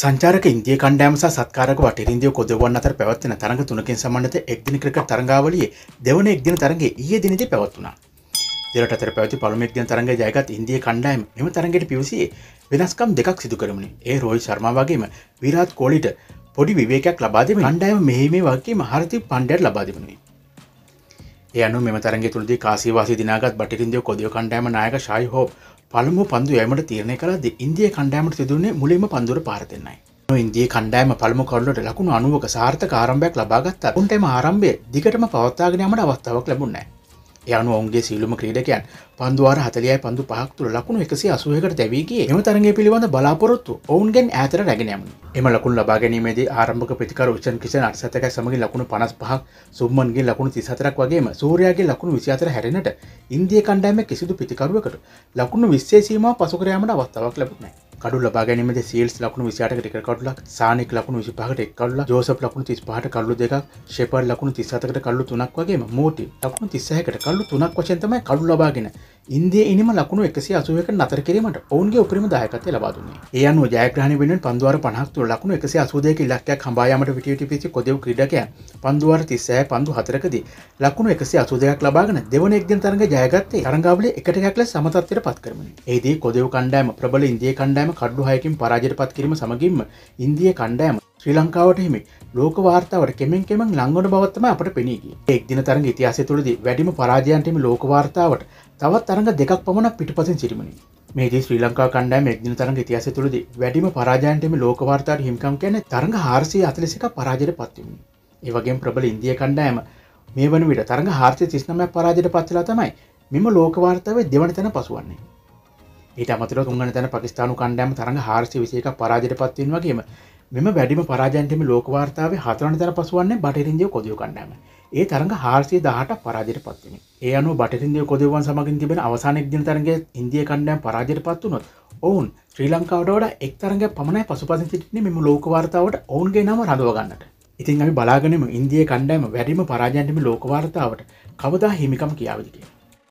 සංචාරක ඉන්දිය කණ්ඩෑම සහ සත්කාරක වටරින්දිය කොදවන් අතර පැවත්වන තරඟ තුනකින් සම්බන්ධත එක්දින ක්‍රිකට් තරඟාවලියේ දෙවන එක්දින තරඟේ ඊයේ දිනේදී පැවතුණා. දෙරට අතර පැවති පළමු එක්දින තරඟය ජයගත් ඉන්දිය කණ්ඩායම මෙම තරඟයට පිවිසියේ වෙනස්කම් දෙකක් සිදු කරමුනේ. ඒ රෝහිත් ශර්මා වගේම විරාට් කොහ්ලිට පොඩි විවේකයක් ලබා දෙමින් කණ්ඩායම මෙහිමේ වගකීම හර්දිප් පන්ඩ්‍යාට ලබා දෙමිනුයි. යනු මෙම තරගේ තුළද කාසිවාසි දිනාගත් බටින්දිය කොදිය කණ්ඩෑම නායක ශයි හෝ පළමු පන්දු යෑමට තීරණය කළද ඉන්දිය කණ්ඩෑමට සිදුවන්නේ මුලින්ම පන්දුර පාරතෙන්නයි. ඉන්දිය කණ්ඩෑම පළමු කල්ලට ලකුණු අනුවක සාර්ථක ආරම්භයක් ලබාගත් උන්ටම ආරම්භය දිගටම පවත්තාගෙනීමට අවස්ථාවක් ලැබුණෑ. යනු ඔවන්ගේ සීලුම ක්‍රීඩකයන් පන්දුවාර හතලියයි පන්දු පහක්තුළ ලකුණු එකසි අසුවකට දැවීගේ එම තරගේ පිළිබඳ බලාපොරොත්තු ඔවුන්ගෙන් ඇතර රැගෙනයමුණ. එම ලකුණ ලබා ගැනීමේදී ආරම්භක ප්‍රතිකාර උෂන් කිසින අටසතකයි සමගින් ලකුණු පනස් පහක් සුම්මන්ගේ ලකුණු තිසතරක් වගේම සූරයාගේ ලකුණු විසිතර හැරෙනට ඉන්දිය කණ්ඩෑම කිසිදු පිතිකරුවකට ලකුණු විශේෂීම පසුකරයාමට අවස්ථාවක් ලැබුණේ කඩු ලබා ගැනීම සේල්ස් ලකුණු විසිට ටික කඩුලක් සානෙක් ලකුණු විසිපහට එක් කල්ලා ජෝසප් ලකුණු තිස් පහට කල්ලු දෙක ෂෙපර් ලකුණු තිස්සතකට කල්ලු තුනක් වගේ මෝටි ලකුණු තිස්සහකට කල්ලු තුනක් වශයෙන් තමයි කඩු ලබාගෙන ඉන්දේ එනිම ලකුණු එකසි අසුවක නතර කිරීමට ඔවුන්ගේ උපරිම දායකතය ලබාදුන්නේ ඒ අනු ජයග්‍රහණ වෙන පන්දුවර පනහක්තුර ලකුණු එකසි අසුදයක ඉලක්කයක් හඹායාමට විටියට පිසි කොදව ක්‍රඩකය පන්දුවර තිස්සය පන්දු හතරකදී ලකුණු එකසි අසුදයක් ලබාගෙන දෙවන එක්දෙන් තරග ජයගත්තේ අරංගාවලි එකටයක් ලෙස සමතත්වයට පත් කරමින් ඒදී කොදව කණ්ඩෑම ප්‍රබල ඉන්දිය කණ්ඩෑම කඩ්ඩු හයකින් පරාජයට පත් කිරීම සමගින්ම ඉන්දිය කණ්ඩෑම ශ්‍රී ලංකාවට හිමි ලෝක වාර්තාවට කෙමෙන් කෙමෙන් ලංගන බවත්තම අපට පෙනීගේ එක් දින තරග ඉතිහාස තුළද වැඩිම පරාජයන්ටම ලෝක වාර්තාවට තවත් තරඟ දෙකක් පමණක් පිටිපසින් සිරිමනි මේ ශ්‍රී ලංකා කණ්ඩෑම එක්දින තරග ඉතිහාස තුළද වැඩිම පරාජයන්ටම ලෝකවාර්තාට හිම්කම් කියන තරඟ හාරසිය අතලෙසික පරාජයට පත්වමින් ඒවගේ ප්‍රබල ඉන්දිය කණ්ඩෑම මේ වන විට තරඟ හාර්සය තිස්නම පරාජයට පත්වෙලා තමයි මෙම ලෝකවාර්තාවේ දෙවන තැන පසුවන්නේ ඊට අමතර තුන්ගන තැන පකිස්ානු කණ්ඩෑම තරඟ හාර්සි විසේක පරාජයට පත්වීම වගේම මෙම වැඩිම පරාජන්තම ලෝකවාර්තාවේ හතරන තර පසුවන්නේ බටරින්දිය කොදිය කණ්ඩෑම ඒ තරඟ හාර්සිය දහට පරාජයට පත්වමි ඒ අනු බටරින්දිය කොදවන් සමගින් තිබෙන අවසාන එක්දින තරගේ ඉන්දිය කණ්ඩෑම් පරාජයට පත් වුනොත් ඔවුන් ශ්‍රී ලංකාවට එක් තරග පමණයි පසුපස සිටින මෙම ලෝකවාර්තාවට ඔවුන්ගේ නම රඳවගන්නට ඉතින් අපි බලාගෙනම ඉන්දිය කණ්ඩෑම වැඩිම පරාජන්ටම ලෝකවාර්තාවට කවදා හිමිකම් කියාවදි කියලා